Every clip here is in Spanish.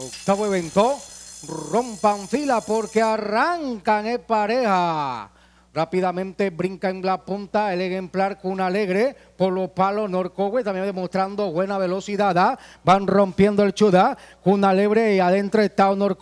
Octavo evento, rompan fila porque arrancan en eh, pareja. Rápidamente brinca en la punta el ejemplar Cuna Alegre por los palos Norcogüe, también demostrando buena velocidad. Ah. Van rompiendo el Chuda, Cuna Alegre y adentro está Honor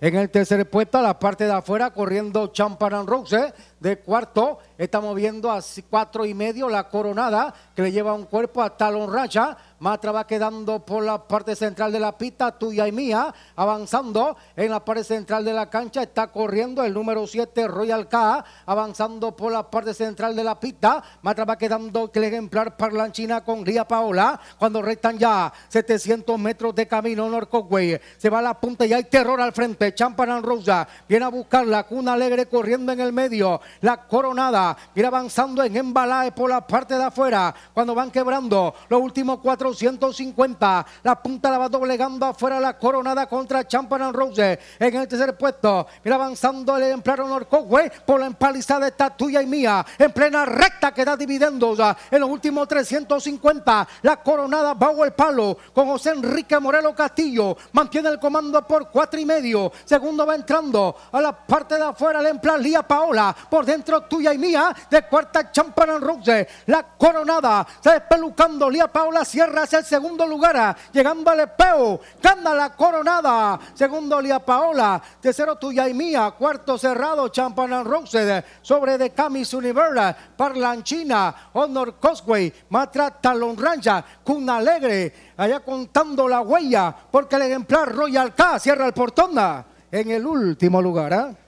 En el tercer puesto, la parte de afuera, corriendo Champaran Rose. Eh, de cuarto, estamos viendo a cuatro y medio la coronada que le lleva un cuerpo a Talon Racha Matra va quedando por la parte central de la pista, tuya y mía, avanzando en la parte central de la cancha, está corriendo el número 7 Royal K, avanzando por la parte central de la pista, Matra va quedando el ejemplar Parlanchina con Ría Paola, cuando restan ya 700 metros de camino Norcogüey, se va a la punta y hay terror al frente, Champaran Rosa viene a buscarla, Cuna Alegre corriendo en el medio, la coronada, viene avanzando en embalaje por la parte de afuera, cuando van quebrando los últimos cuatro 150, La punta la va doblegando afuera la coronada contra and Rose. En el tercer puesto, mira avanzando el ejemplar Honor por la empalizada está tuya y mía. En plena recta que da dividendos. En los últimos 350, la coronada bajo el palo con José Enrique Morelo Castillo. Mantiene el comando por cuatro y medio. Segundo va entrando a la parte de afuera el ejemplar Lía Paola. Por dentro tuya y mía. De cuarta and Rose. La coronada se despelucando. Lía Paola cierra el segundo lugar, ah, llegando al Epeo, gana la coronada, segundo Lia Paola, tercero Tuya y Mía, cuarto cerrado Champana Rose sobre de Camis Universe, ah, Parlanchina, Honor Cosway, Matra Talon Rancha, Cuna Alegre, allá contando la huella, porque el ejemplar Royal K cierra el portón ah, en el último lugar. ¿eh?